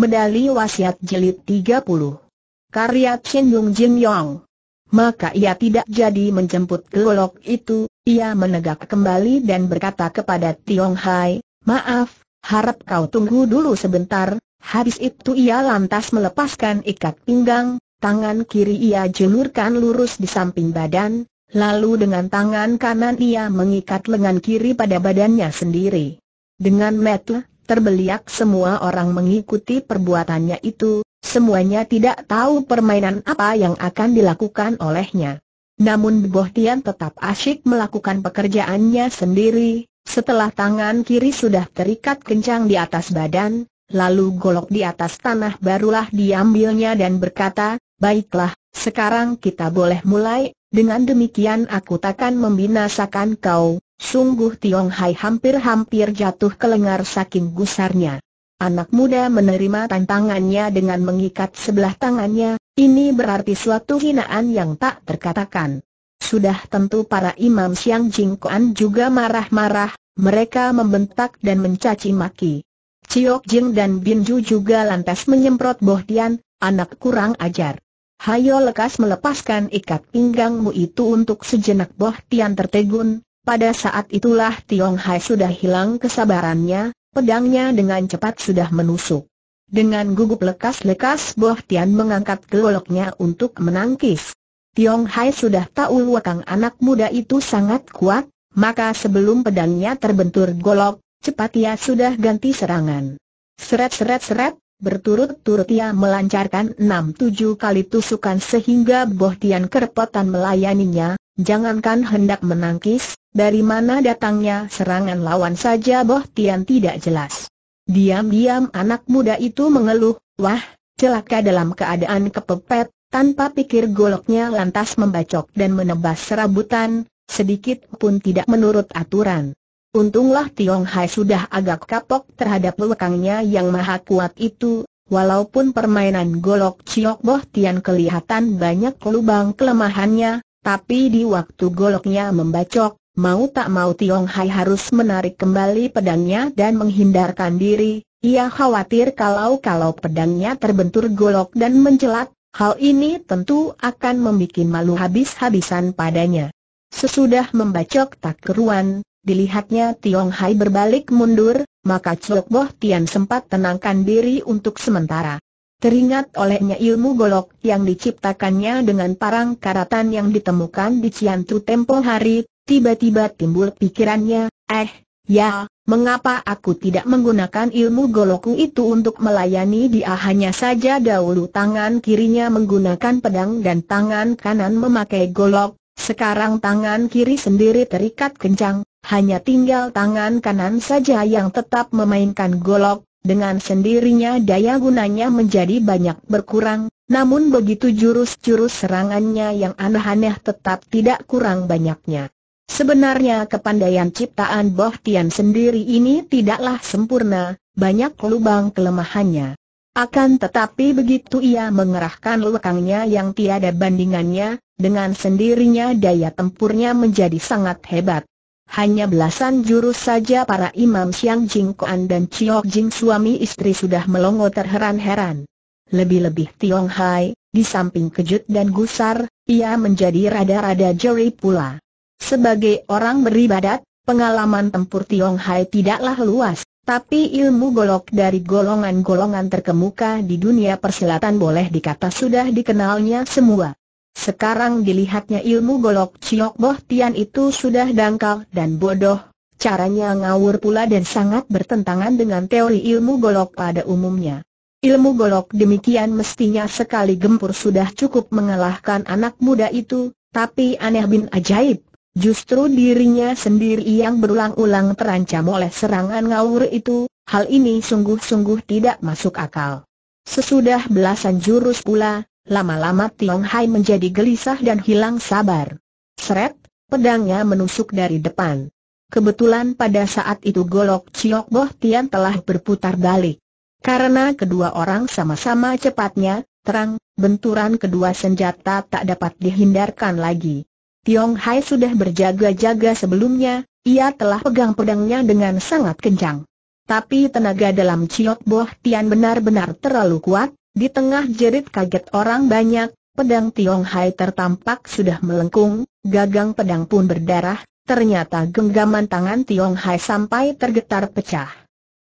Medali Wasiat Jilid 30 Karya Chen Yung Jin Yong Maka ia tidak jadi menjemput golok itu, ia menegak kembali dan berkata kepada Tiong Hai, Maaf, harap kau tunggu dulu sebentar, habis itu ia lantas melepaskan ikat pinggang, tangan kiri ia julurkan lurus di samping badan, lalu dengan tangan kanan ia mengikat lengan kiri pada badannya sendiri. Dengan metu, Terbeliak semua orang mengikuti perbuatannya itu, semuanya tidak tahu permainan apa yang akan dilakukan olehnya. Namun Boh tetap asyik melakukan pekerjaannya sendiri, setelah tangan kiri sudah terikat kencang di atas badan, lalu golok di atas tanah barulah diambilnya dan berkata, Baiklah, sekarang kita boleh mulai, dengan demikian aku takkan membinasakan kau, Sungguh Tiong Hai hampir-hampir jatuh ke lengar saking gusarnya. Anak muda menerima tantangannya dengan mengikat sebelah tangannya, ini berarti suatu hinaan yang tak terkatakan. Sudah tentu para imam Siang Jing juga marah-marah, mereka membentak dan mencaci maki. Ciok Jing dan Binju juga lantas menyemprot Boh Bohdian, anak kurang ajar. Hayo lekas melepaskan ikat pinggangmu itu untuk sejenak Boh Tian tertegun, pada saat itulah Tiong Hai sudah hilang kesabarannya, pedangnya dengan cepat sudah menusuk. Dengan gugup lekas-lekas Boh Tian mengangkat goloknya untuk menangkis. Tiong Hai sudah tahu wakang anak muda itu sangat kuat, maka sebelum pedangnya terbentur golok, cepat ia sudah ganti serangan. Seret-seret-seret, berturut-turut ia melancarkan enam tujuh kali tusukan sehingga Boh Tian kerepotan melayaninya, jangankan hendak menangkis, dari mana datangnya serangan lawan saja Boh Tian tidak jelas. Diam-diam anak muda itu mengeluh, wah, celaka dalam keadaan kepepet, tanpa pikir goloknya lantas membacok dan menebas serabutan, sedikit pun tidak menurut aturan. Untunglah Tiong Hai sudah agak kapok terhadap lekangnya yang maha kuat itu, walaupun permainan golok Ciok Boh Tian kelihatan banyak lubang kelemahannya, tapi di waktu goloknya membacok, Mau tak mau Tiong Hai harus menarik kembali pedangnya dan menghindarkan diri, ia khawatir kalau-kalau pedangnya terbentur golok dan mencelat, hal ini tentu akan membuat malu habis-habisan padanya. Sesudah membacok tak keruan, dilihatnya Tiong Hai berbalik mundur, maka Chok Boh Tian sempat tenangkan diri untuk sementara. Teringat olehnya ilmu golok yang diciptakannya dengan parang karatan yang ditemukan di Ciantu Tempo Hari, Tiba-tiba timbul pikirannya, eh, ya, mengapa aku tidak menggunakan ilmu goloku itu untuk melayani dia hanya saja dahulu tangan kirinya menggunakan pedang dan tangan kanan memakai golok, sekarang tangan kiri sendiri terikat kencang, hanya tinggal tangan kanan saja yang tetap memainkan golok, dengan sendirinya daya gunanya menjadi banyak berkurang, namun begitu jurus-jurus serangannya yang aneh-aneh tetap tidak kurang banyaknya. Sebenarnya kepandaian ciptaan Boh Tian sendiri ini tidaklah sempurna, banyak lubang kelemahannya. Akan tetapi begitu ia mengerahkan lekangnya yang tiada bandingannya, dengan sendirinya daya tempurnya menjadi sangat hebat. Hanya belasan jurus saja para imam Siang Jing Kuan dan Chiok Jing suami istri sudah melongo terheran-heran. Lebih-lebih Tiong Hai, di samping kejut dan gusar, ia menjadi rada-rada jeri pula. Sebagai orang beribadat, pengalaman tempur Tiong Hai tidaklah luas, tapi ilmu golok dari golongan-golongan terkemuka di dunia persilatan boleh dikata sudah dikenalnya semua. Sekarang dilihatnya ilmu golok Ciok Boh Tian itu sudah dangkal dan bodoh, caranya ngawur pula dan sangat bertentangan dengan teori ilmu golok pada umumnya. Ilmu golok demikian mestinya sekali gempur sudah cukup mengalahkan anak muda itu, tapi aneh bin ajaib, Justru dirinya sendiri yang berulang-ulang terancam oleh serangan ngawur itu, hal ini sungguh-sungguh tidak masuk akal. Sesudah belasan jurus pula, lama-lama Tiong Hai menjadi gelisah dan hilang sabar. Seret, pedangnya menusuk dari depan. Kebetulan pada saat itu golok Ciok Boh Tian telah berputar balik. Karena kedua orang sama-sama cepatnya, terang, benturan kedua senjata tak dapat dihindarkan lagi. Tiong Hai sudah berjaga-jaga sebelumnya, ia telah pegang pedangnya dengan sangat kencang. Tapi tenaga dalam Ciot Boh Tian benar-benar terlalu kuat, di tengah jerit kaget orang banyak, pedang Tiong Hai tertampak sudah melengkung, gagang pedang pun berdarah, ternyata genggaman tangan Tiong Hai sampai tergetar pecah.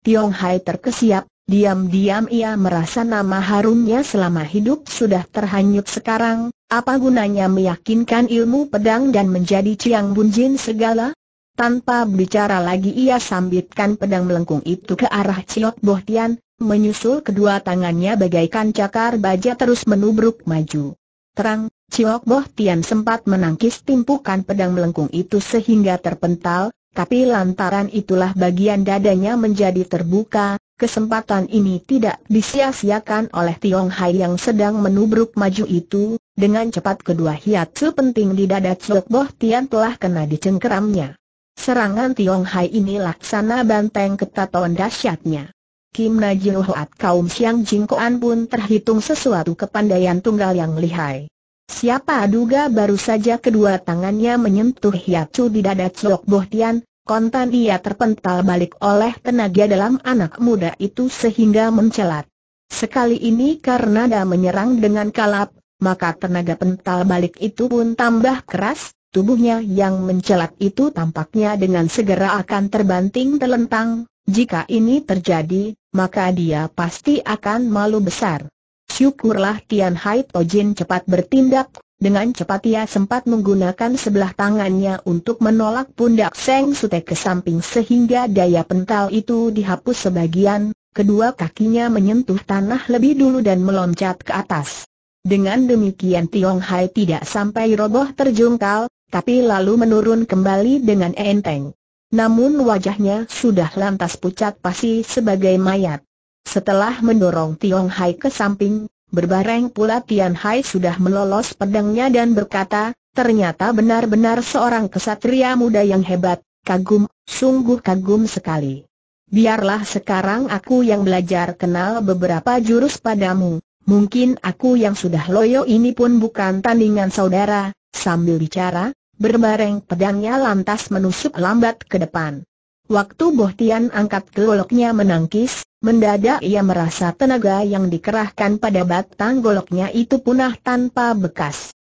Tiong Hai terkesiap, Diam-diam ia merasa nama harumnya selama hidup sudah terhanyut sekarang, apa gunanya meyakinkan ilmu pedang dan menjadi Ciang Bunjin segala? Tanpa bicara lagi ia sambitkan pedang melengkung itu ke arah Ciot Bohtian, menyusul kedua tangannya bagaikan cakar baja terus menubruk maju. Terang, Ciok Bohtian sempat menangkis timpukan pedang melengkung itu sehingga terpental, tapi lantaran itulah bagian dadanya menjadi terbuka, Kesempatan ini tidak disia-siakan oleh Tiong Hai yang sedang menubruk maju itu, dengan cepat kedua hiat penting di dada Chok Boh Tian telah kena dicengkeramnya. Serangan Tiong Hai ini laksana banteng ketaton dahsyatnya. Kim Najil Hoat kaum Siang Jingkoan pun terhitung sesuatu kepandaian tunggal yang lihai. Siapa duga baru saja kedua tangannya menyentuh hiat cu di dada Chok Boh Tian, Kontan ia terpental balik oleh tenaga dalam anak muda itu sehingga mencelat. Sekali ini karena dia menyerang dengan kalap, maka tenaga pental balik itu pun tambah keras, tubuhnya yang mencelat itu tampaknya dengan segera akan terbanting telentang. Jika ini terjadi, maka dia pasti akan malu besar. Syukurlah Tian Hai Tojin cepat bertindak, dengan cepat ia sempat menggunakan sebelah tangannya untuk menolak pundak Seng Sute ke samping sehingga daya pental itu dihapus sebagian, kedua kakinya menyentuh tanah lebih dulu dan meloncat ke atas. Dengan demikian Tiong Hai tidak sampai roboh terjungkal, tapi lalu menurun kembali dengan enteng. Namun wajahnya sudah lantas pucat pasi sebagai mayat. Setelah mendorong Tiong Hai ke samping, Berbareng pula Tian Hai sudah melolos pedangnya dan berkata, ternyata benar-benar seorang kesatria muda yang hebat, kagum, sungguh kagum sekali. Biarlah sekarang aku yang belajar kenal beberapa jurus padamu, mungkin aku yang sudah loyo ini pun bukan tandingan saudara, sambil bicara, berbareng pedangnya lantas menusuk lambat ke depan. Waktu Boh Tian angkat goloknya menangkis, mendadak ia merasa tenaga yang dikerahkan pada batang goloknya itu punah tanpa bekas.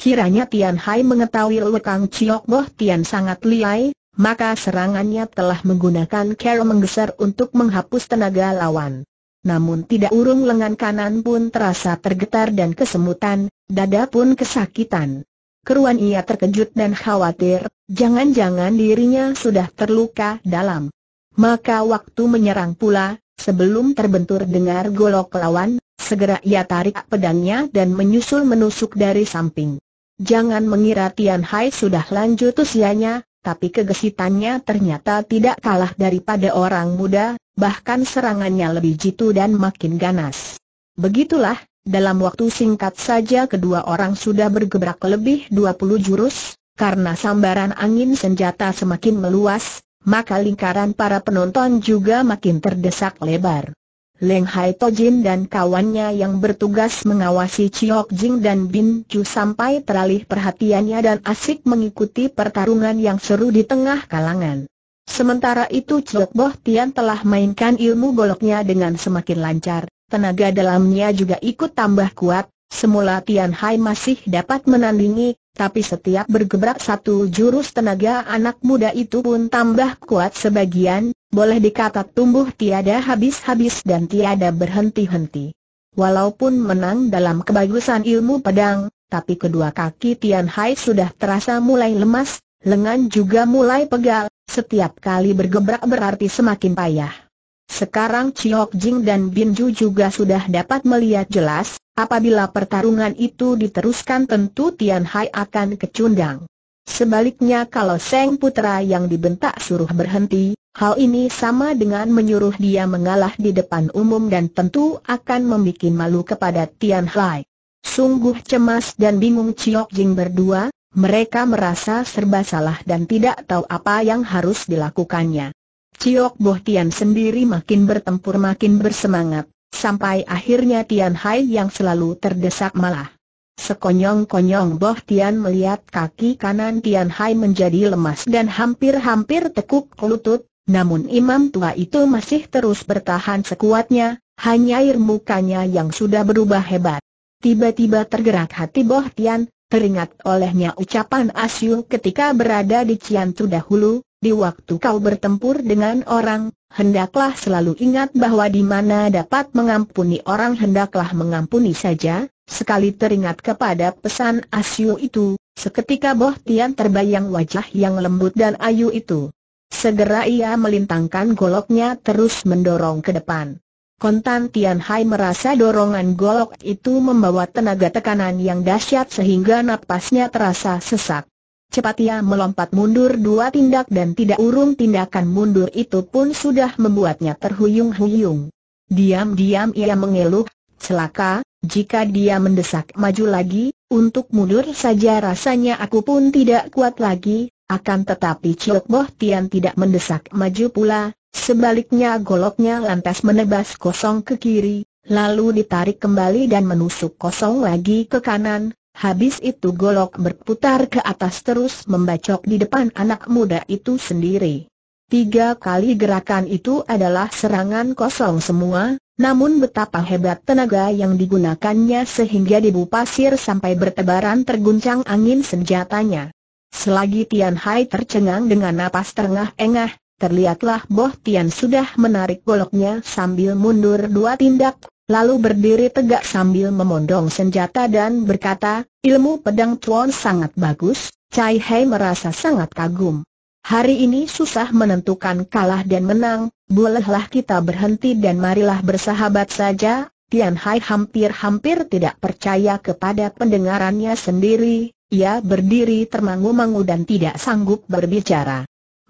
Kiranya Tian Hai mengetahui lekang Boh Tian sangat liai, maka serangannya telah menggunakan cara menggeser untuk menghapus tenaga lawan. Namun tidak urung lengan kanan pun terasa tergetar dan kesemutan, dada pun kesakitan. Keruan ia terkejut dan khawatir, jangan-jangan dirinya sudah terluka dalam. Maka waktu menyerang pula, sebelum terbentur dengar golok lawan, segera ia tarik pedangnya dan menyusul menusuk dari samping. Jangan mengira Tian Hai sudah lanjut usianya, tapi kegesitannya ternyata tidak kalah daripada orang muda, bahkan serangannya lebih jitu dan makin ganas. Begitulah, dalam waktu singkat saja kedua orang sudah bergebrak lebih 20 jurus, karena sambaran angin senjata semakin meluas, maka lingkaran para penonton juga makin terdesak lebar. Leng Hai Tojin dan kawannya yang bertugas mengawasi Chiok Jing dan Bin Chu sampai teralih perhatiannya dan asik mengikuti pertarungan yang seru di tengah kalangan. Sementara itu Chiok Boh Tian telah mainkan ilmu goloknya dengan semakin lancar tenaga dalamnya juga ikut tambah kuat, semula Tian Hai masih dapat menandingi, tapi setiap bergebrak satu jurus tenaga anak muda itu pun tambah kuat sebagian, boleh dikata tumbuh tiada habis-habis dan tiada berhenti-henti. Walaupun menang dalam kebagusan ilmu pedang, tapi kedua kaki Tian Hai sudah terasa mulai lemas, lengan juga mulai pegal, setiap kali bergebrak berarti semakin payah. Sekarang Chiok Jing dan Bin Ju juga sudah dapat melihat jelas, apabila pertarungan itu diteruskan tentu Tian Hai akan kecundang. Sebaliknya kalau Seng Putra yang dibentak suruh berhenti, hal ini sama dengan menyuruh dia mengalah di depan umum dan tentu akan membuat malu kepada Tian Hai. Sungguh cemas dan bingung Chiok Jing berdua, mereka merasa serba salah dan tidak tahu apa yang harus dilakukannya. Ciok Boh Tian sendiri makin bertempur makin bersemangat, sampai akhirnya Tian Hai yang selalu terdesak malah. Sekonyong-konyong Boh Tian melihat kaki kanan Tian Hai menjadi lemas dan hampir-hampir tekuk lutut, namun imam tua itu masih terus bertahan sekuatnya, hanya air mukanya yang sudah berubah hebat. Tiba-tiba tergerak hati Boh Tian, teringat olehnya ucapan Asyu ketika berada di Ciantu dahulu, di waktu kau bertempur dengan orang, hendaklah selalu ingat bahwa di mana dapat mengampuni orang hendaklah mengampuni saja. Sekali teringat kepada pesan Asyu itu, seketika Boh Tian terbayang wajah yang lembut dan ayu itu. Segera ia melintangkan goloknya terus mendorong ke depan. Kontan Tian Hai merasa dorongan golok itu membawa tenaga tekanan yang dahsyat sehingga napasnya terasa sesak cepat ia melompat mundur dua tindak dan tidak urung tindakan mundur itu pun sudah membuatnya terhuyung-huyung. Diam-diam ia mengeluh, celaka, jika dia mendesak maju lagi, untuk mundur saja rasanya aku pun tidak kuat lagi, akan tetapi Ciok Boh Tian tidak mendesak maju pula, sebaliknya goloknya lantas menebas kosong ke kiri, lalu ditarik kembali dan menusuk kosong lagi ke kanan, Habis itu golok berputar ke atas terus membacok di depan anak muda itu sendiri. Tiga kali gerakan itu adalah serangan kosong semua, namun betapa hebat tenaga yang digunakannya sehingga debu pasir sampai bertebaran terguncang angin senjatanya. Selagi Tian Hai tercengang dengan napas terengah-engah, terlihatlah Boh Tian sudah menarik goloknya sambil mundur dua tindak, lalu berdiri tegak sambil memondong senjata dan berkata, ilmu pedang Tuan sangat bagus, Cai Hei merasa sangat kagum. Hari ini susah menentukan kalah dan menang, bolehlah kita berhenti dan marilah bersahabat saja. Tian Hai hampir-hampir tidak percaya kepada pendengarannya sendiri, ia berdiri termangu-mangu dan tidak sanggup berbicara.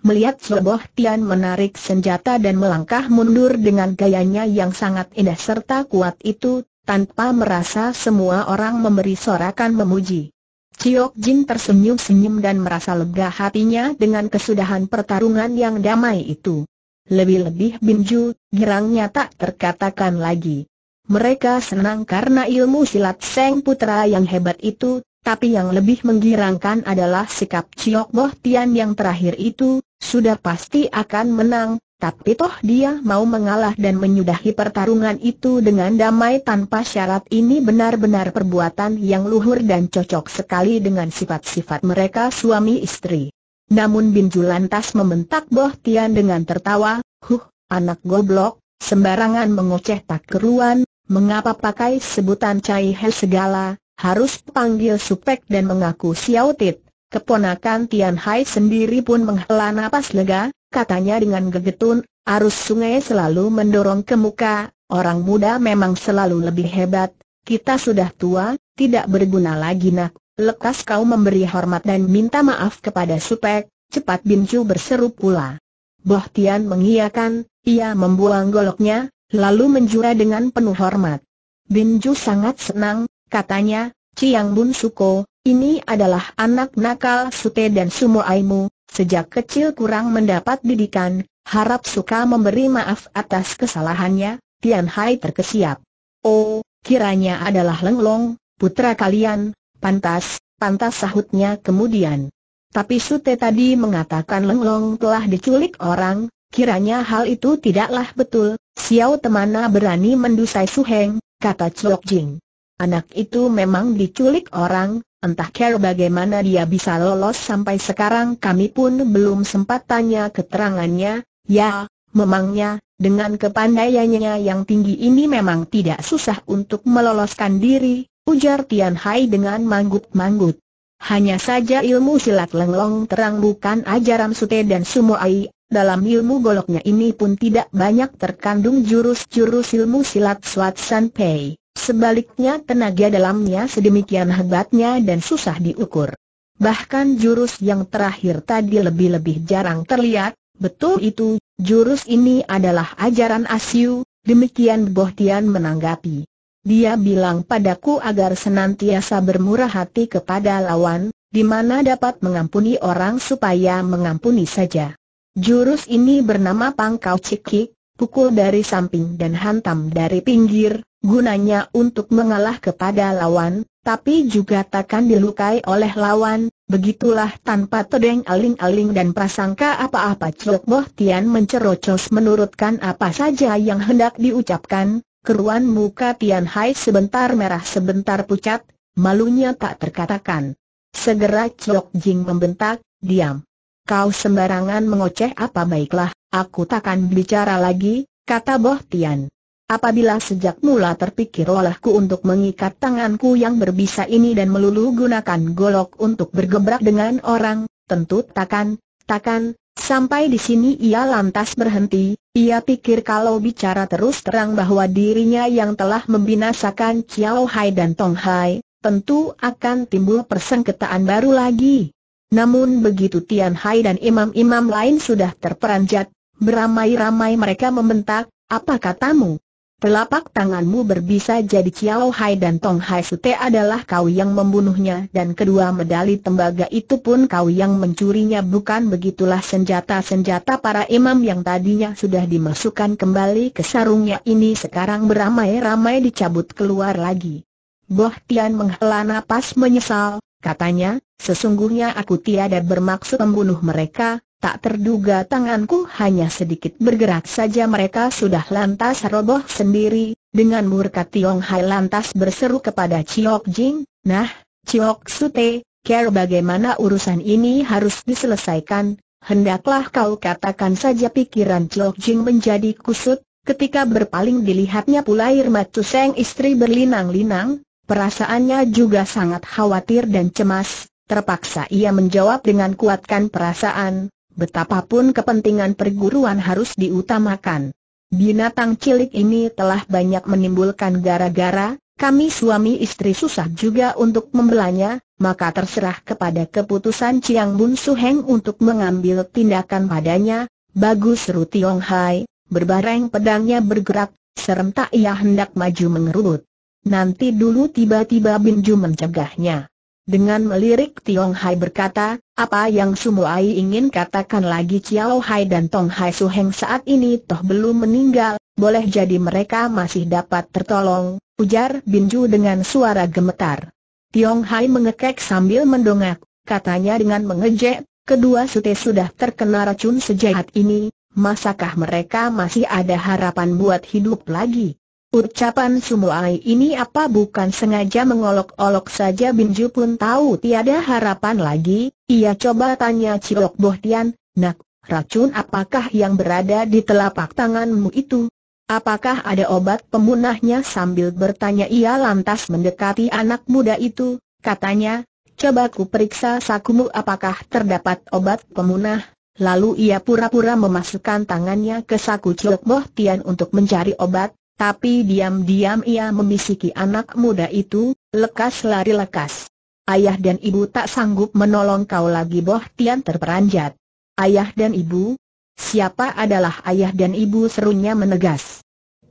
Melihat Soboh Tian menarik senjata dan melangkah mundur dengan gayanya yang sangat indah serta kuat itu, tanpa merasa semua orang memberi sorakan memuji. Chiok Jin tersenyum-senyum dan merasa lega hatinya dengan kesudahan pertarungan yang damai itu. Lebih-lebih Binju, girangnya tak terkatakan lagi. Mereka senang karena ilmu silat Seng Putra yang hebat itu, tapi yang lebih menggirangkan adalah sikap Ciok Boh Tian yang terakhir itu, sudah pasti akan menang, tapi toh dia mau mengalah dan menyudahi pertarungan itu dengan damai tanpa syarat ini benar-benar perbuatan yang luhur dan cocok sekali dengan sifat-sifat mereka suami istri. Namun Bin lantas membentak Boh Tian dengan tertawa, huh, anak goblok, sembarangan mengoceh tak keruan, mengapa pakai sebutan Cai He segala, harus panggil Supek dan mengaku siautit. Keponakan Tian Hai sendiri pun menghela napas lega, katanya dengan gegetun, arus sungai selalu mendorong ke muka, orang muda memang selalu lebih hebat, kita sudah tua, tidak berguna lagi nak, lekas kau memberi hormat dan minta maaf kepada Supek, cepat Chu berseru pula. Boh Tian mengiyakan, ia membuang goloknya, lalu menjura dengan penuh hormat. Binju sangat senang, Katanya, Ciang Bun Suko, ini adalah anak nakal Sute dan Aimu. sejak kecil kurang mendapat didikan, harap suka memberi maaf atas kesalahannya, Tian Hai terkesiap. Oh, kiranya adalah Lenglong, putra kalian, pantas, pantas sahutnya kemudian. Tapi Sute tadi mengatakan Lenglong telah diculik orang, kiranya hal itu tidaklah betul, Xiao Temana berani mendusai Suheng, kata Chok Jing. Anak itu memang diculik orang, entah care bagaimana dia bisa lolos sampai sekarang kami pun belum sempat tanya keterangannya, ya, memangnya, dengan kepandaiannya yang tinggi ini memang tidak susah untuk meloloskan diri, ujar Tian Hai dengan manggut-manggut. Hanya saja ilmu silat lenglong terang bukan ajaran sute dan air. dalam ilmu goloknya ini pun tidak banyak terkandung jurus-jurus ilmu silat Swat San Pei. Sebaliknya tenaga dalamnya sedemikian hebatnya dan susah diukur. Bahkan jurus yang terakhir tadi lebih-lebih jarang terlihat, betul itu, jurus ini adalah ajaran Asyu, demikian Bohtian menanggapi. Dia bilang padaku agar senantiasa bermurah hati kepada lawan, di mana dapat mengampuni orang supaya mengampuni saja. Jurus ini bernama Pangkau Cikik, pukul dari samping dan hantam dari pinggir, gunanya untuk mengalah kepada lawan, tapi juga takkan dilukai oleh lawan, begitulah tanpa tedeng aling-aling dan prasangka apa-apa Cilok Boh Tian mencerocos menurutkan apa saja yang hendak diucapkan, keruan muka Tian Hai sebentar merah sebentar pucat, malunya tak terkatakan. Segera Cilok Jing membentak, diam. Kau sembarangan mengoceh apa baiklah, Aku takkan bicara lagi, kata Boh Tian. Apabila sejak mula terpikir olehku untuk mengikat tanganku yang berbisa ini dan melulu gunakan golok untuk bergebrak dengan orang, tentu takkan, takkan, sampai di sini ia lantas berhenti, ia pikir kalau bicara terus terang bahwa dirinya yang telah membinasakan Chiao Hai dan Tong Hai, tentu akan timbul persengketaan baru lagi. Namun begitu Tian Hai dan imam-imam lain sudah terperanjat, Beramai-ramai mereka membentak, apa katamu? Telapak tanganmu berbisa jadi Chiao Hai dan Tong Hai Sute adalah kau yang membunuhnya dan kedua medali tembaga itu pun kau yang mencurinya bukan begitulah senjata-senjata para imam yang tadinya sudah dimasukkan kembali ke sarungnya ini sekarang beramai-ramai dicabut keluar lagi. Boh Tian menghela napas menyesal, katanya, sesungguhnya aku tiada bermaksud membunuh mereka, Tak terduga tanganku hanya sedikit bergerak saja mereka sudah lantas roboh sendiri, dengan murka Tiong Hai lantas berseru kepada Chiok Jing, Nah, Chiok Sute, care bagaimana urusan ini harus diselesaikan, hendaklah kau katakan saja pikiran Chiok Jing menjadi kusut, ketika berpaling dilihatnya pula Irma matu Seng istri berlinang-linang, perasaannya juga sangat khawatir dan cemas, terpaksa ia menjawab dengan kuatkan perasaan, betapapun kepentingan perguruan harus diutamakan. Binatang cilik ini telah banyak menimbulkan gara-gara, kami suami istri susah juga untuk membelanya, maka terserah kepada keputusan Chiang Bun Su Heng untuk mengambil tindakan padanya, bagus Ru Tiong Hai, berbareng pedangnya bergerak, serentak ia hendak maju mengerut. Nanti dulu tiba-tiba Binju mencegahnya. Dengan melirik Tiong Hai berkata, apa yang Sumo Ai ingin katakan lagi Chiao Hai dan Tong Hai Su Heng saat ini toh belum meninggal, boleh jadi mereka masih dapat tertolong, ujar Binju dengan suara gemetar. Tiong Hai mengekek sambil mendongak, katanya dengan mengejek, kedua sute sudah terkena racun sejahat ini, masakah mereka masih ada harapan buat hidup lagi? Ucapan Sumuai ini apa bukan sengaja mengolok-olok saja Binju pun tahu tiada harapan lagi, ia coba tanya Cilok Bohtian, nak, racun apakah yang berada di telapak tanganmu itu? Apakah ada obat pemunahnya sambil bertanya ia lantas mendekati anak muda itu, katanya, coba ku periksa sakumu apakah terdapat obat pemunah, lalu ia pura-pura memasukkan tangannya ke saku Cilok Bohtian untuk mencari obat, tapi diam-diam ia membisiki anak muda itu, lekas lari lekas. Ayah dan ibu tak sanggup menolong kau lagi Boh Tian terperanjat. Ayah dan ibu? Siapa adalah ayah dan ibu serunya menegas.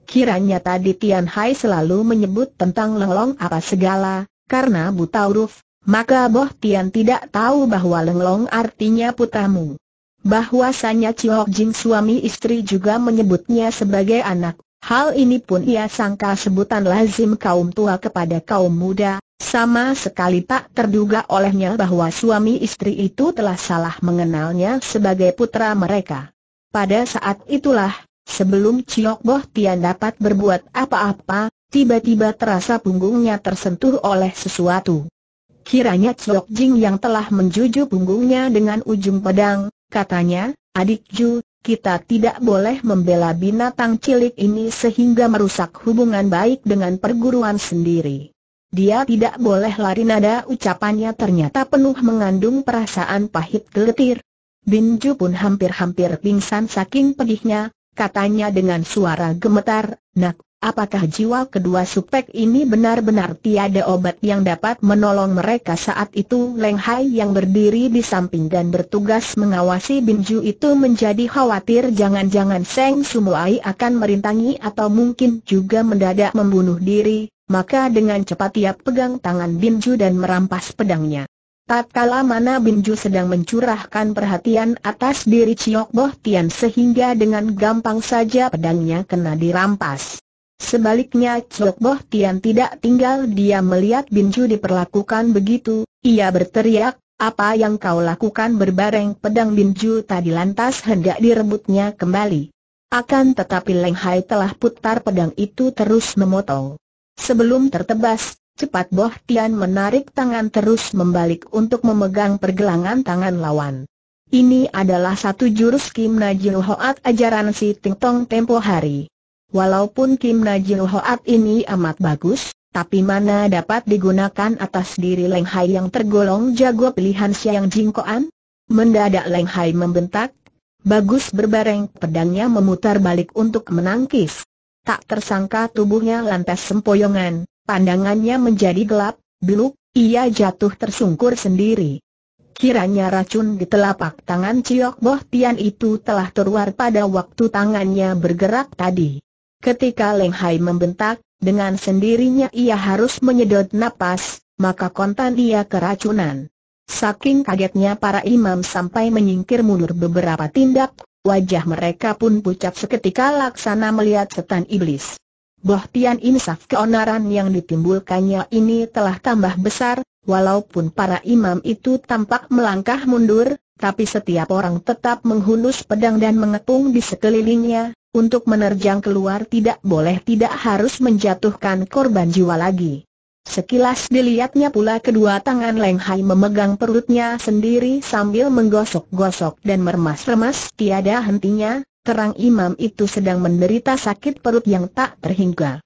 Kiranya tadi Tian Hai selalu menyebut tentang lelong apa segala, karena buta huruf, maka Boh Tian tidak tahu bahwa lelong artinya putamu bahwasanya Chiok Jin suami istri juga menyebutnya sebagai anak Hal ini pun ia sangka sebutan lazim kaum tua kepada kaum muda, sama sekali tak terduga olehnya bahwa suami istri itu telah salah mengenalnya sebagai putra mereka. Pada saat itulah, sebelum Ciok Boh Tian dapat berbuat apa-apa, tiba-tiba terasa punggungnya tersentuh oleh sesuatu. Kiranya Ciok Jing yang telah menjuju punggungnya dengan ujung pedang, katanya, adik Ju, kita tidak boleh membela binatang cilik ini sehingga merusak hubungan baik dengan perguruan sendiri. Dia tidak boleh lari nada ucapannya ternyata penuh mengandung perasaan pahit gelitir. Binju pun hampir-hampir pingsan saking pedihnya, katanya dengan suara gemetar, Nak, Apakah jiwa kedua supek ini benar-benar tiada obat yang dapat menolong mereka saat itu? Leng Hai yang berdiri di samping dan bertugas mengawasi Binju itu menjadi khawatir jangan-jangan Seng Sumuai akan merintangi atau mungkin juga mendadak membunuh diri, maka dengan cepat ia pegang tangan Binju dan merampas pedangnya. Tatkala mana Binju sedang mencurahkan perhatian atas diri Chiok Boh Tian sehingga dengan gampang saja pedangnya kena dirampas. Sebaliknya Chok Boh Tian tidak tinggal dia melihat Binju diperlakukan begitu, ia berteriak, apa yang kau lakukan berbareng pedang Binju tadi lantas hendak direbutnya kembali. Akan tetapi Leng Hai telah putar pedang itu terus memotong. Sebelum tertebas, cepat Boh Tian menarik tangan terus membalik untuk memegang pergelangan tangan lawan. Ini adalah satu jurus Kim Najil Hoat ajaran si Ting Tong tempo hari. Walaupun Kim Najil Hoat ini amat bagus, tapi mana dapat digunakan atas diri Leng Hai yang tergolong jago pilihan Siang Jingkoan? Mendadak Leng Hai membentak, bagus berbareng pedangnya memutar balik untuk menangkis. Tak tersangka tubuhnya lantas sempoyongan, pandangannya menjadi gelap, beluk, ia jatuh tersungkur sendiri. Kiranya racun di telapak tangan Ciok Boh Tian itu telah terluar pada waktu tangannya bergerak tadi. Ketika Leng Hai membentak, dengan sendirinya ia harus menyedot napas, maka kontan ia keracunan. Saking kagetnya para imam sampai menyingkir mundur beberapa tindak, wajah mereka pun pucat seketika laksana melihat setan iblis. Bahtian insaf keonaran yang ditimbulkannya ini telah tambah besar, walaupun para imam itu tampak melangkah mundur, tapi setiap orang tetap menghunus pedang dan mengepung di sekelilingnya, untuk menerjang keluar tidak boleh tidak harus menjatuhkan korban jiwa lagi. Sekilas dilihatnya pula kedua tangan Leng Hai memegang perutnya sendiri sambil menggosok-gosok dan meremas remas tiada hentinya, terang imam itu sedang menderita sakit perut yang tak terhingga.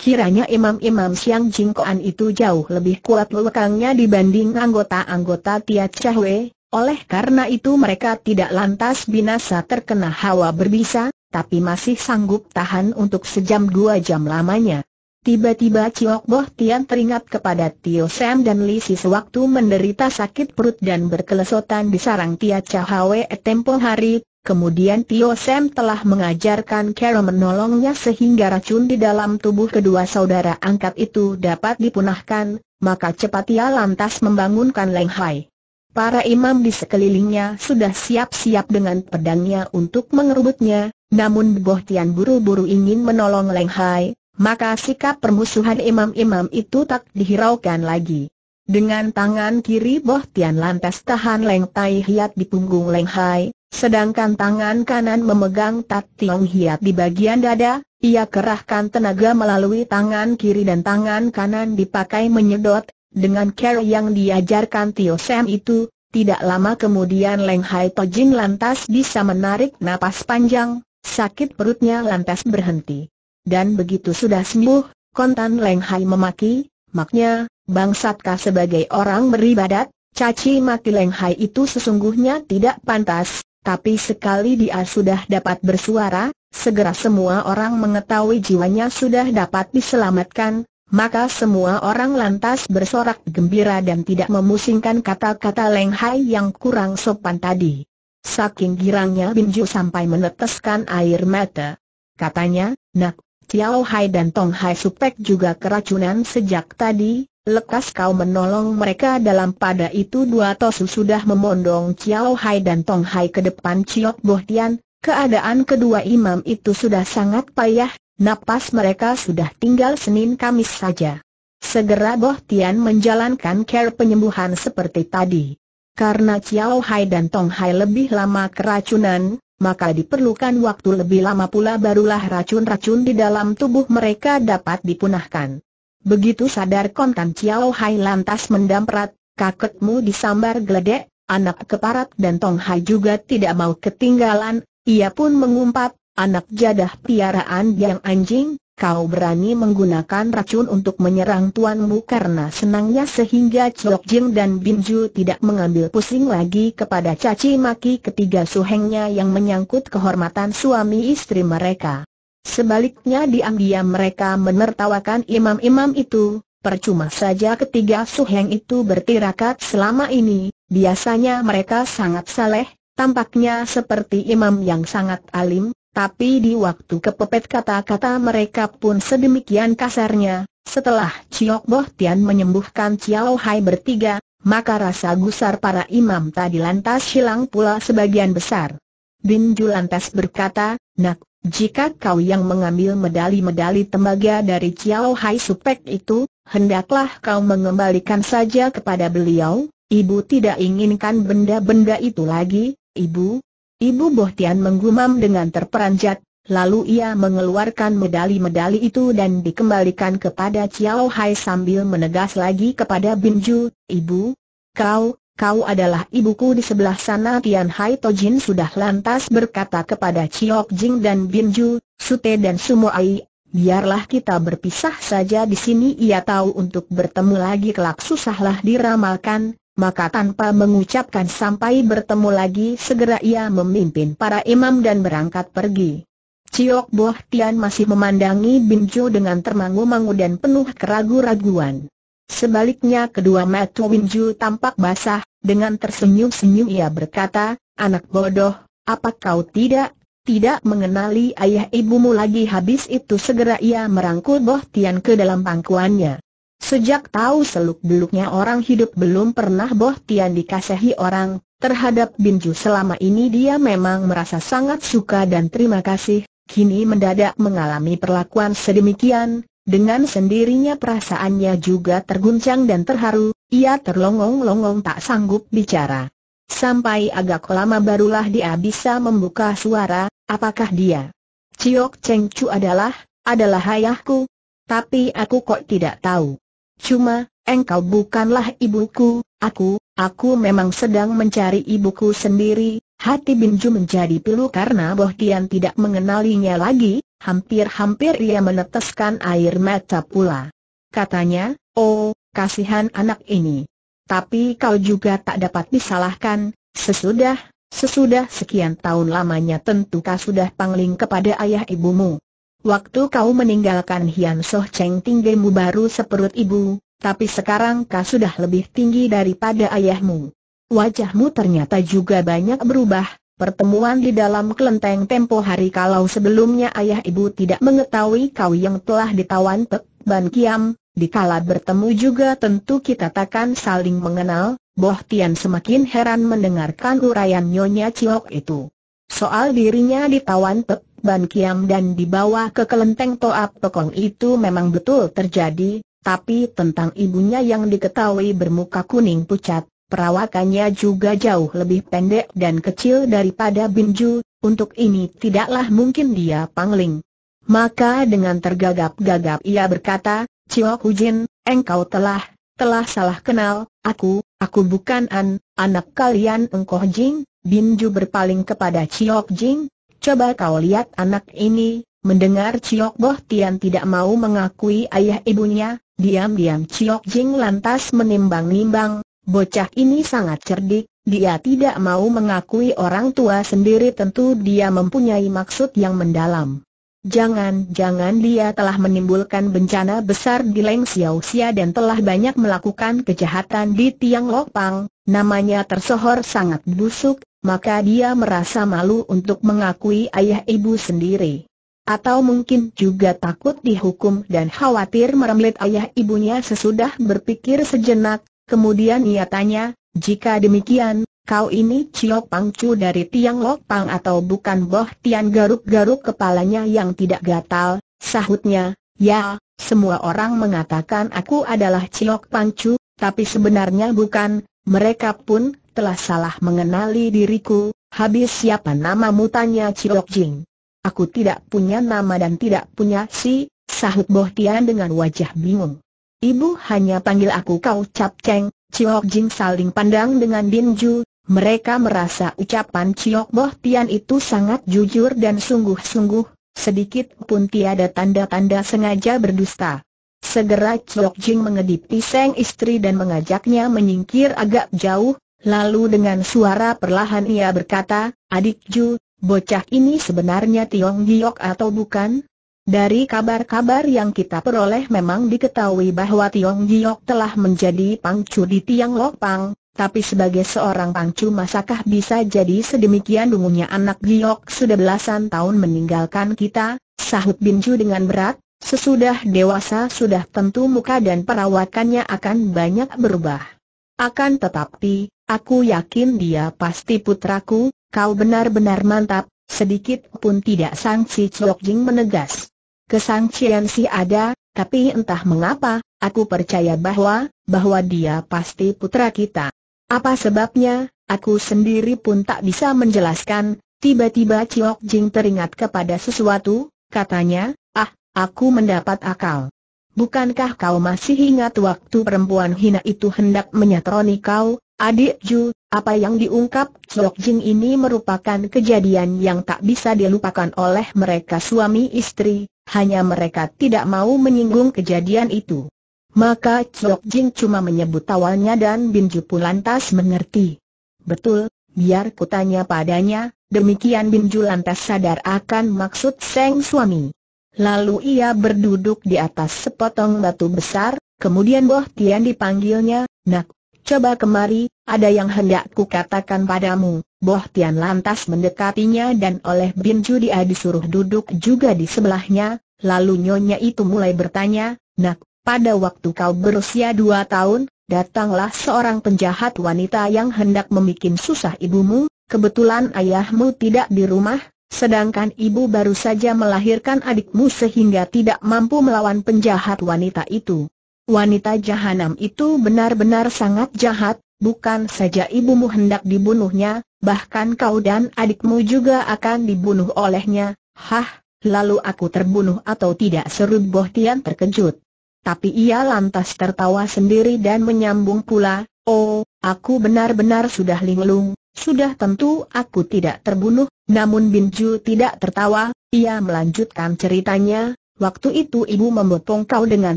Kiranya imam-imam Siang Jingkoan itu jauh lebih kuat lekangnya dibanding anggota-anggota Tia Chahwe, oleh karena itu mereka tidak lantas binasa terkena hawa berbisa, tapi masih sanggup tahan untuk sejam dua jam lamanya. Tiba-tiba Ciok Boh Tian teringat kepada Tio Sam dan Li Si sewaktu menderita sakit perut dan berkelesotan di sarang Tia Chahwe tempo hari, kemudian Tio Sam telah mengajarkan Carol menolongnya sehingga racun di dalam tubuh kedua saudara angkat itu dapat dipunahkan, maka cepat ia lantas membangunkan Leng Hai. Para imam di sekelilingnya sudah siap-siap dengan pedangnya untuk mengerubutnya, namun Boh Tian buru-buru ingin menolong Leng Hai, maka sikap permusuhan imam-imam itu tak dihiraukan lagi. Dengan tangan kiri Boh Tian lantas tahan Leng Tai Hiat di punggung Leng Hai, sedangkan tangan kanan memegang Tat Tiong Hiat di bagian dada, ia kerahkan tenaga melalui tangan kiri dan tangan kanan dipakai menyedot, dengan care yang diajarkan Tio Sam itu, tidak lama kemudian Leng Hai Tojin lantas bisa menarik napas panjang, Sakit perutnya lantas berhenti. Dan begitu sudah sembuh, kontan Leng Hai memaki, maknya, bangsatkah sebagai orang beribadat, caci maki Leng Hai itu sesungguhnya tidak pantas, tapi sekali dia sudah dapat bersuara, segera semua orang mengetahui jiwanya sudah dapat diselamatkan, maka semua orang lantas bersorak gembira dan tidak memusingkan kata-kata Leng Hai yang kurang sopan tadi. Saking girangnya Binju sampai meneteskan air mata. Katanya, nak, Tiao Hai dan Tong Hai Supek juga keracunan sejak tadi, Lekas kau menolong mereka dalam pada itu dua tosu sudah memondong Tiao Hai dan Tong Hai ke depan Ciok Boh Tian, keadaan kedua imam itu sudah sangat payah, napas mereka sudah tinggal Senin Kamis saja. Segera Boh Tian menjalankan care penyembuhan seperti tadi. Karena Chiao Hai dan Tong Hai lebih lama keracunan, maka diperlukan waktu lebih lama pula barulah racun-racun di dalam tubuh mereka dapat dipunahkan. Begitu sadar kontan Chiao Hai lantas mendamprat, kakekmu disambar geledek, anak keparat dan Tong Hai juga tidak mau ketinggalan, ia pun mengumpat, anak jadah piaraan yang anjing, kau berani menggunakan racun untuk menyerang tuanmu karena senangnya sehingga Chok Jing dan Bin Ju tidak mengambil pusing lagi kepada caci maki ketiga suhengnya yang menyangkut kehormatan suami istri mereka. Sebaliknya diam-diam mereka menertawakan imam-imam itu, percuma saja ketiga suheng itu bertirakat selama ini, biasanya mereka sangat saleh, tampaknya seperti imam yang sangat alim, tapi di waktu kepepet kata-kata mereka pun sedemikian kasarnya, setelah Chiok Boh Tian menyembuhkan Ciao Hai bertiga, maka rasa gusar para imam tadi lantas hilang pula sebagian besar. Bin Ju lantas berkata, Nak, jika kau yang mengambil medali-medali tembaga dari Ciao Hai Supek itu, hendaklah kau mengembalikan saja kepada beliau, ibu tidak inginkan benda-benda itu lagi, ibu, Ibu Tian menggumam dengan terperanjat, lalu ia mengeluarkan medali-medali itu dan dikembalikan kepada Chiao Hai sambil menegas lagi kepada Bin Binju, Ibu, kau, kau adalah ibuku di sebelah sana Tian Hai Tojin sudah lantas berkata kepada Ciao Jing dan Bin Binju, Sute dan Sumo Ai, biarlah kita berpisah saja di sini ia tahu untuk bertemu lagi kelak susahlah diramalkan, maka tanpa mengucapkan sampai bertemu lagi segera ia memimpin para imam dan berangkat pergi. Ciok Boh Tian masih memandangi Jo dengan termangu-mangu dan penuh keragu-raguan. Sebaliknya kedua mata Jo tampak basah, dengan tersenyum-senyum ia berkata, Anak bodoh, apa kau tidak, tidak mengenali ayah ibumu lagi habis itu segera ia merangkul Boh Tian ke dalam pangkuannya. Sejak tahu seluk-beluknya orang hidup belum pernah Boh Tian dikasihi orang, terhadap Binju selama ini dia memang merasa sangat suka dan terima kasih, kini mendadak mengalami perlakuan sedemikian, dengan sendirinya perasaannya juga terguncang dan terharu, ia terlongong-longong tak sanggup bicara. Sampai agak lama barulah dia bisa membuka suara, apakah dia? Ciok Cheng Chu adalah, adalah ayahku. Tapi aku kok tidak tahu. Cuma, engkau bukanlah ibuku, aku, aku memang sedang mencari ibuku sendiri. Hati Binju menjadi pilu karena Boh Tian tidak mengenalinya lagi, hampir-hampir ia meneteskan air mata pula. Katanya, oh, kasihan anak ini. Tapi kau juga tak dapat disalahkan, sesudah, sesudah sekian tahun lamanya tentu kau sudah pangling kepada ayah ibumu. Waktu kau meninggalkan Hian Soh Cheng tinggimu baru seperut ibu, tapi sekarang kau sudah lebih tinggi daripada ayahmu. Wajahmu ternyata juga banyak berubah, pertemuan di dalam kelenteng tempo hari kalau sebelumnya ayah ibu tidak mengetahui kau yang telah ditawan Pek Ban Kiam, dikala bertemu juga tentu kita takkan saling mengenal, Boh Tian semakin heran mendengarkan uraian Nyonya Ciok itu. Soal dirinya ditawan Pek Ban Kiam dan dibawa ke kelenteng toa Tokong itu memang betul terjadi, tapi tentang ibunya yang diketahui bermuka kuning pucat, perawakannya juga jauh lebih pendek dan kecil daripada Binju, untuk ini tidaklah mungkin dia pangling. Maka dengan tergagap-gagap ia berkata, Cio Hujin, engkau telah, telah salah kenal, aku, aku bukan An, anak kalian Engkoh Jing, Binju berpaling kepada Ciok Jing, Coba kau lihat anak ini, mendengar Ciok Boh Tian tidak mau mengakui ayah ibunya, diam-diam Ciok Jing lantas menimbang-nimbang, bocah ini sangat cerdik, dia tidak mau mengakui orang tua sendiri tentu dia mempunyai maksud yang mendalam. Jangan-jangan dia telah menimbulkan bencana besar di Leng Xiao Xia dan telah banyak melakukan kejahatan di Tiang Pang. namanya tersohor sangat busuk, maka dia merasa malu untuk mengakui ayah ibu sendiri. Atau mungkin juga takut dihukum dan khawatir meremlet ayah ibunya sesudah berpikir sejenak, kemudian ia tanya, jika demikian, kau ini Ciok Pangcu dari Tiang Lok Pang atau bukan Boh Tian garuk-garuk kepalanya yang tidak gatal, sahutnya, ya, semua orang mengatakan aku adalah Ciok Pangcu, tapi sebenarnya bukan, mereka pun telah salah mengenali diriku, habis siapa nama mutanya Ciok Jing. Aku tidak punya nama dan tidak punya si, sahut Boh Tian dengan wajah bingung. Ibu hanya panggil aku kau Cap Cheng, Ciok Jing saling pandang dengan Bin Ju, mereka merasa ucapan Ciok Boh Tian itu sangat jujur dan sungguh-sungguh, sedikit pun tiada tanda-tanda sengaja berdusta. Segera Ciok Jing mengedip pisang istri dan mengajaknya menyingkir agak jauh, Lalu dengan suara perlahan ia berkata, Adik Ju, bocah ini sebenarnya Tiong Giok atau bukan? Dari kabar-kabar yang kita peroleh memang diketahui bahwa Tiong Giok telah menjadi pangcu di Tiang Lok Pang. tapi sebagai seorang pangcu masakah bisa jadi sedemikian dungunya anak Giok sudah belasan tahun meninggalkan kita, sahut Bin Ju dengan berat, sesudah dewasa sudah tentu muka dan perawakannya akan banyak berubah. Akan tetapi, aku yakin dia pasti putraku, kau benar-benar mantap, sedikit pun tidak Sang Si Chok Jing menegas. Kesangsian sih ada, tapi entah mengapa, aku percaya bahwa, bahwa dia pasti putra kita. Apa sebabnya, aku sendiri pun tak bisa menjelaskan, tiba-tiba Chok Jing teringat kepada sesuatu, katanya, ah, aku mendapat akal. Bukankah kau masih ingat waktu perempuan hina itu hendak menyatroni kau, adik Ju, apa yang diungkap Chok Jing ini merupakan kejadian yang tak bisa dilupakan oleh mereka suami istri, hanya mereka tidak mau menyinggung kejadian itu. Maka Chok Jing cuma menyebut tawanya dan Bin Ju lantas mengerti. Betul, biar kutanya padanya, demikian Bin Ju lantas sadar akan maksud Seng suami. Lalu ia berduduk di atas sepotong batu besar, kemudian Boh Tian dipanggilnya, Nak, coba kemari, ada yang hendak katakan padamu. Boh Tian lantas mendekatinya dan oleh Bin Ju dia disuruh duduk juga di sebelahnya, lalu nyonya itu mulai bertanya, Nak, pada waktu kau berusia dua tahun, datanglah seorang penjahat wanita yang hendak membuat susah ibumu, kebetulan ayahmu tidak di rumah, Sedangkan ibu baru saja melahirkan adikmu sehingga tidak mampu melawan penjahat wanita itu. Wanita jahanam itu benar-benar sangat jahat, bukan saja ibumu hendak dibunuhnya, bahkan kau dan adikmu juga akan dibunuh olehnya. Hah, lalu aku terbunuh atau tidak seru Bohtian terkejut. Tapi ia lantas tertawa sendiri dan menyambung pula, oh, aku benar-benar sudah linglung, sudah tentu aku tidak terbunuh, namun Binju tidak tertawa, ia melanjutkan ceritanya, waktu itu ibu memotong kau dengan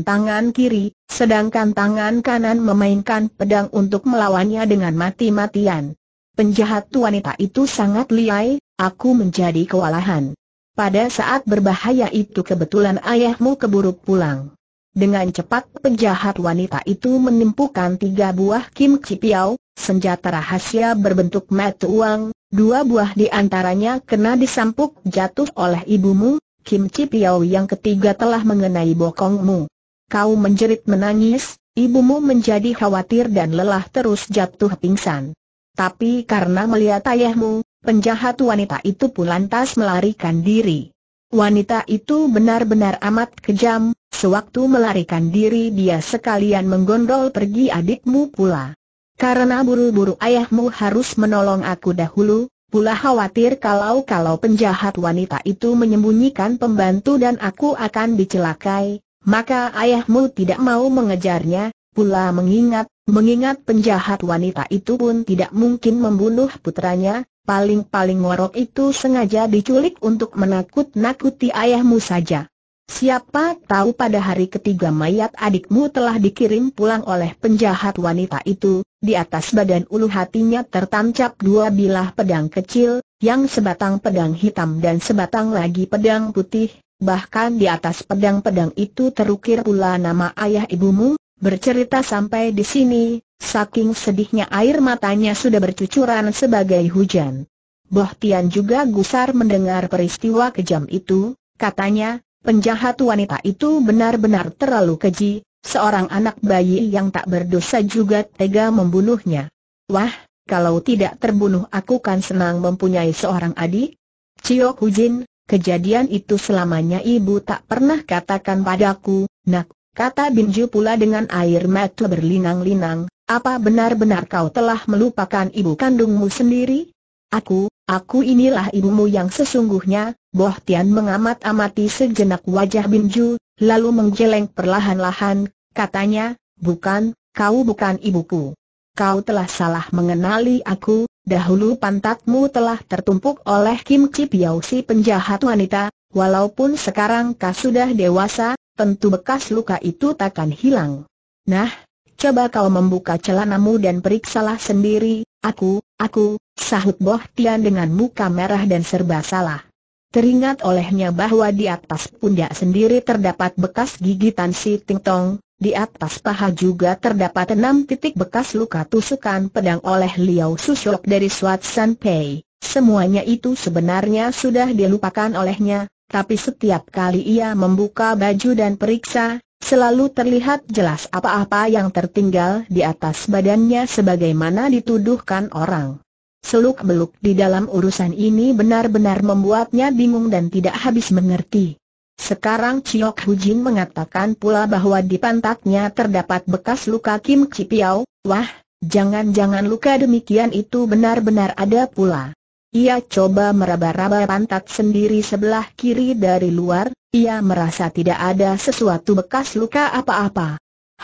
tangan kiri, sedangkan tangan kanan memainkan pedang untuk melawannya dengan mati-matian. Penjahat wanita itu sangat liai, aku menjadi kewalahan. Pada saat berbahaya itu kebetulan ayahmu keburuk pulang. Dengan cepat penjahat wanita itu menimpukan tiga buah Kim cipiao, senjata rahasia berbentuk mata uang, dua buah di antaranya kena disampuk jatuh oleh ibumu, Kim cipiao yang ketiga telah mengenai bokongmu. Kau menjerit menangis, ibumu menjadi khawatir dan lelah terus jatuh pingsan. Tapi karena melihat ayahmu, penjahat wanita itu pun lantas melarikan diri. Wanita itu benar-benar amat kejam, Sewaktu melarikan diri dia sekalian menggondol pergi adikmu pula. Karena buru-buru ayahmu harus menolong aku dahulu, pula khawatir kalau-kalau penjahat wanita itu menyembunyikan pembantu dan aku akan dicelakai, maka ayahmu tidak mau mengejarnya, pula mengingat, mengingat penjahat wanita itu pun tidak mungkin membunuh putranya, paling-paling ngorok itu sengaja diculik untuk menakut-nakuti ayahmu saja. Siapa tahu pada hari ketiga mayat adikmu telah dikirim pulang oleh penjahat wanita itu, di atas badan ulu hatinya tertancap dua bilah pedang kecil, yang sebatang pedang hitam dan sebatang lagi pedang putih, bahkan di atas pedang-pedang itu terukir pula nama ayah ibumu, bercerita sampai di sini, saking sedihnya air matanya sudah bercucuran sebagai hujan. Bohtian juga gusar mendengar peristiwa kejam itu, katanya, Penjahat wanita itu benar-benar terlalu keji, seorang anak bayi yang tak berdosa juga tega membunuhnya. Wah, kalau tidak terbunuh aku kan senang mempunyai seorang adik. Ciok Hujin, kejadian itu selamanya ibu tak pernah katakan padaku, nak, kata Binju pula dengan air mata berlinang-linang, apa benar-benar kau telah melupakan ibu kandungmu sendiri? Aku, aku inilah ibumu yang sesungguhnya, Boh Tian mengamat-amati sejenak wajah Binju, lalu menggeleng perlahan-lahan, katanya, bukan, kau bukan ibuku. Kau telah salah mengenali aku, dahulu pantatmu telah tertumpuk oleh Kim Chi Piao si penjahat wanita, walaupun sekarang kau sudah dewasa, tentu bekas luka itu takkan hilang. Nah, coba kau membuka celanamu dan periksalah sendiri, aku, aku, sahut Boh Tian dengan muka merah dan serba salah. Teringat olehnya bahwa di atas pundak sendiri terdapat bekas gigitan si Ting Tong, di atas paha juga terdapat enam titik bekas luka tusukan pedang oleh Liao Susyok dari Suat San Pei. Semuanya itu sebenarnya sudah dilupakan olehnya, tapi setiap kali ia membuka baju dan periksa, selalu terlihat jelas apa-apa yang tertinggal di atas badannya sebagaimana dituduhkan orang. Seluk-beluk di dalam urusan ini benar-benar membuatnya bingung dan tidak habis mengerti. Sekarang Chiok Hujin mengatakan pula bahwa di pantatnya terdapat bekas luka Kim Cipiao, wah, jangan-jangan luka demikian itu benar-benar ada pula. Ia coba meraba-raba pantat sendiri sebelah kiri dari luar, ia merasa tidak ada sesuatu bekas luka apa-apa.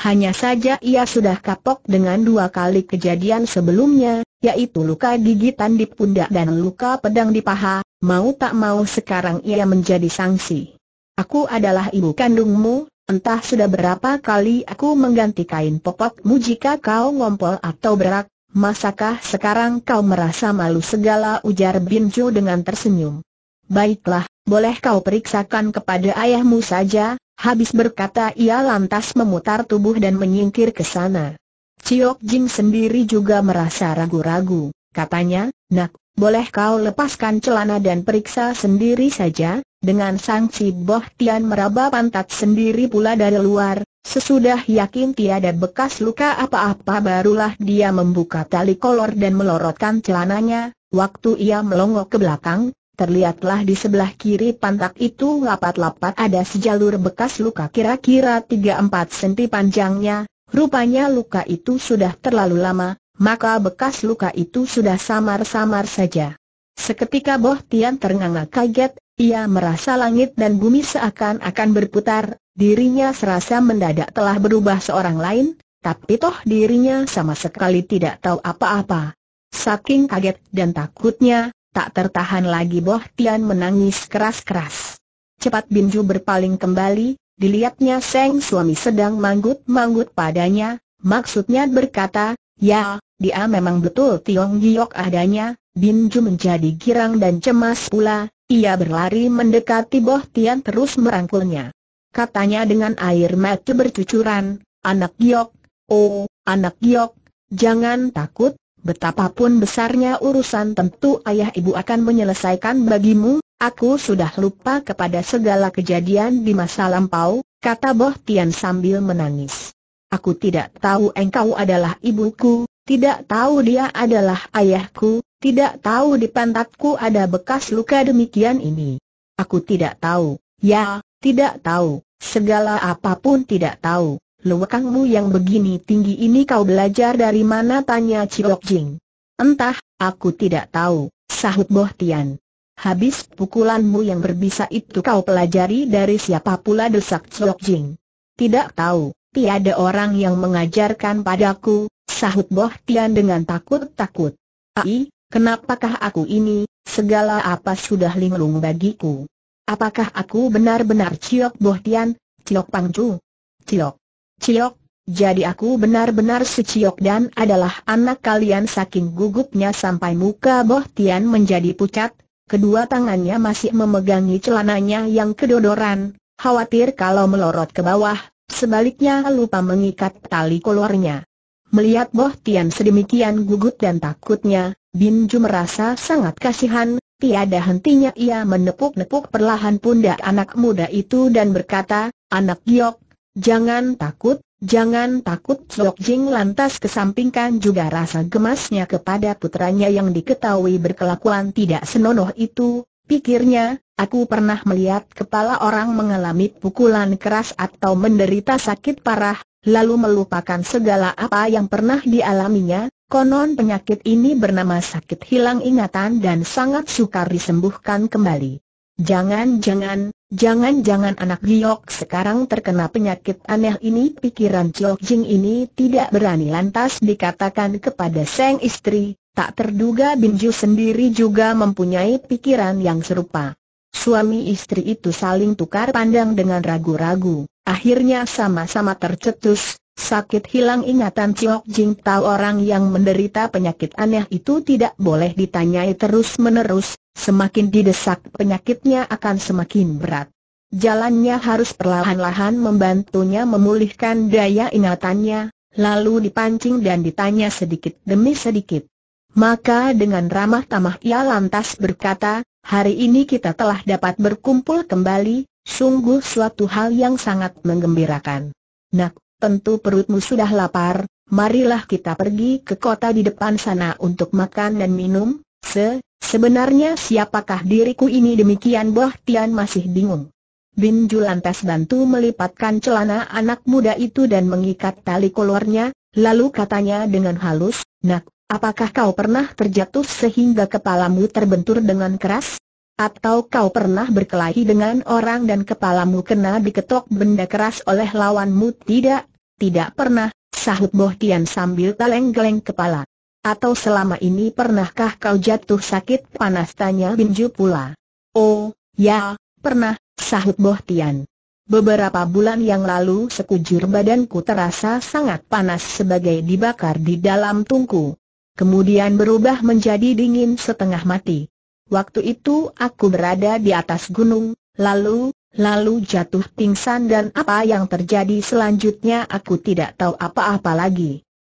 Hanya saja ia sudah kapok dengan dua kali kejadian sebelumnya, yaitu luka gigitan di pundak dan luka pedang di paha, mau tak mau sekarang ia menjadi sanksi. Aku adalah ibu kandungmu, entah sudah berapa kali aku mengganti kain popokmu jika kau ngompol atau berak, masakah sekarang kau merasa malu segala ujar Binjo dengan tersenyum. Baiklah, boleh kau periksakan kepada ayahmu saja, habis berkata ia lantas memutar tubuh dan menyingkir ke sana. Ciok Jin sendiri juga merasa ragu-ragu, katanya, nak, boleh kau lepaskan celana dan periksa sendiri saja, dengan sanksi Boh Tian meraba pantat sendiri pula dari luar, sesudah yakin tiada bekas luka apa-apa barulah dia membuka tali kolor dan melorotkan celananya, waktu ia melongok ke belakang, terlihatlah di sebelah kiri pantat itu lapat-lapat ada sejalur bekas luka kira-kira 3-4 cm panjangnya, Rupanya luka itu sudah terlalu lama, maka bekas luka itu sudah samar-samar saja. Seketika Boh Tian ternganga kaget, ia merasa langit dan bumi seakan-akan berputar, dirinya serasa mendadak telah berubah seorang lain, tapi toh dirinya sama sekali tidak tahu apa-apa. Saking kaget dan takutnya, tak tertahan lagi Boh Tian menangis keras-keras. Cepat Binju berpaling kembali, dilihatnya Seng suami sedang manggut-manggut padanya, maksudnya berkata, ya, dia memang betul Tiong Giok adanya, Bin Ju menjadi girang dan cemas pula, ia berlari mendekati Boh Tian terus merangkulnya. Katanya dengan air mata bercucuran, anak Giok, oh, anak Giok, jangan takut, betapapun besarnya urusan tentu ayah ibu akan menyelesaikan bagimu, Aku sudah lupa kepada segala kejadian di masa lampau, kata Boh Tian sambil menangis. Aku tidak tahu engkau adalah ibuku, tidak tahu dia adalah ayahku, tidak tahu di pantatku ada bekas luka demikian ini. Aku tidak tahu, ya, tidak tahu, segala apapun tidak tahu. Luwakangmu yang begini tinggi ini kau belajar dari mana tanya Cilok Jing. Entah, aku tidak tahu, sahut Boh Tian. Habis pukulanmu yang berbisa itu kau pelajari dari siapa pula desak Chok Jing. Tidak tahu, tiada orang yang mengajarkan padaku, sahut Boh Tian dengan takut-takut. Ai, kenapakah aku ini, segala apa sudah linglung bagiku. Apakah aku benar-benar Ciok Boh Tian, Ciok Pangcu? Ciok. Ciok, jadi aku benar-benar seciok dan adalah anak kalian saking gugupnya sampai muka Boh Tian menjadi pucat, Kedua tangannya masih memegangi celananya yang kedodoran, khawatir kalau melorot ke bawah, sebaliknya lupa mengikat tali kolornya. Melihat Boh Tian sedemikian gugut dan takutnya, Bin Ju merasa sangat kasihan, tiada hentinya ia menepuk-nepuk perlahan pundak anak muda itu dan berkata, Anak giok, jangan takut, Jangan takut Sok Jing lantas kesampingkan juga rasa gemasnya kepada putranya yang diketahui berkelakuan tidak senonoh itu, pikirnya, aku pernah melihat kepala orang mengalami pukulan keras atau menderita sakit parah, lalu melupakan segala apa yang pernah dialaminya, konon penyakit ini bernama sakit hilang ingatan dan sangat sukar disembuhkan kembali. Jangan-jangan, Jangan-jangan anak giok sekarang terkena penyakit aneh ini pikiran Chok Jing ini tidak berani lantas dikatakan kepada sang istri, tak terduga Binju sendiri juga mempunyai pikiran yang serupa. Suami istri itu saling tukar pandang dengan ragu-ragu, akhirnya sama-sama tercetus, Sakit hilang ingatan Chiok Jing tahu orang yang menderita penyakit aneh itu tidak boleh ditanyai terus-menerus, semakin didesak penyakitnya akan semakin berat. Jalannya harus perlahan-lahan membantunya memulihkan daya ingatannya, lalu dipancing dan ditanya sedikit demi sedikit. Maka dengan ramah tamah ia lantas berkata, hari ini kita telah dapat berkumpul kembali, sungguh suatu hal yang sangat menggembirakan. Nak, tentu perutmu sudah lapar, marilah kita pergi ke kota di depan sana untuk makan dan minum, se, sebenarnya siapakah diriku ini demikian Boh Tian masih bingung. Bin Ju lantas bantu melipatkan celana anak muda itu dan mengikat tali kolornya, lalu katanya dengan halus, Nak, apakah kau pernah terjatuh sehingga kepalamu terbentur dengan keras? Atau kau pernah berkelahi dengan orang dan kepalamu kena diketok benda keras oleh lawanmu? Tidak, tidak pernah, sahut Boh Tian sambil geleng-geleng kepala. Atau selama ini pernahkah kau jatuh sakit panas? Tanya Binju pula. Oh, ya, pernah, sahut Boh Tian. Beberapa bulan yang lalu sekujur badanku terasa sangat panas sebagai dibakar di dalam tungku. Kemudian berubah menjadi dingin setengah mati. Waktu itu aku berada di atas gunung, lalu, lalu jatuh pingsan dan apa yang terjadi selanjutnya aku tidak tahu apa-apa lagi.